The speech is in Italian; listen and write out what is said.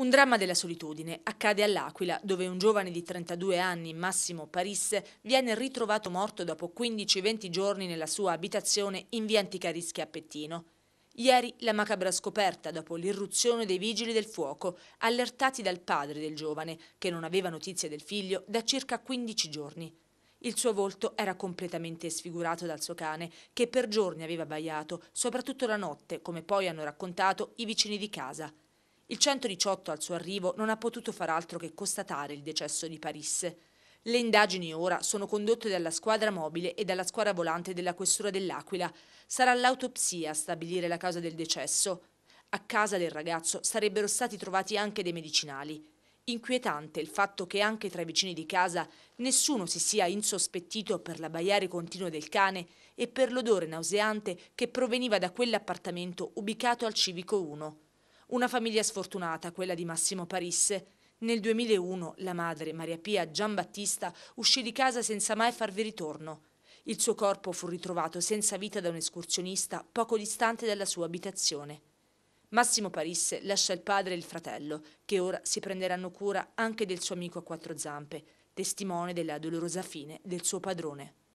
Un dramma della solitudine accade all'Aquila, dove un giovane di 32 anni, Massimo Paris, viene ritrovato morto dopo 15-20 giorni nella sua abitazione in via Anticarischi a Pettino. Ieri la macabra scoperta dopo l'irruzione dei vigili del fuoco, allertati dal padre del giovane, che non aveva notizie del figlio da circa 15 giorni. Il suo volto era completamente sfigurato dal suo cane, che per giorni aveva baiato, soprattutto la notte, come poi hanno raccontato i vicini di casa. Il 118 al suo arrivo non ha potuto far altro che constatare il decesso di Parisse. Le indagini ora sono condotte dalla squadra mobile e dalla squadra volante della Questura dell'Aquila. Sarà l'autopsia a stabilire la causa del decesso. A casa del ragazzo sarebbero stati trovati anche dei medicinali. Inquietante il fatto che anche tra i vicini di casa nessuno si sia insospettito per l'abbaiare continuo del cane e per l'odore nauseante che proveniva da quell'appartamento ubicato al Civico 1. Una famiglia sfortunata, quella di Massimo Parisse. Nel 2001 la madre, Maria Pia Giambattista, uscì di casa senza mai farvi ritorno. Il suo corpo fu ritrovato senza vita da un escursionista poco distante dalla sua abitazione. Massimo Parisse lascia il padre e il fratello, che ora si prenderanno cura anche del suo amico a quattro zampe, testimone della dolorosa fine del suo padrone.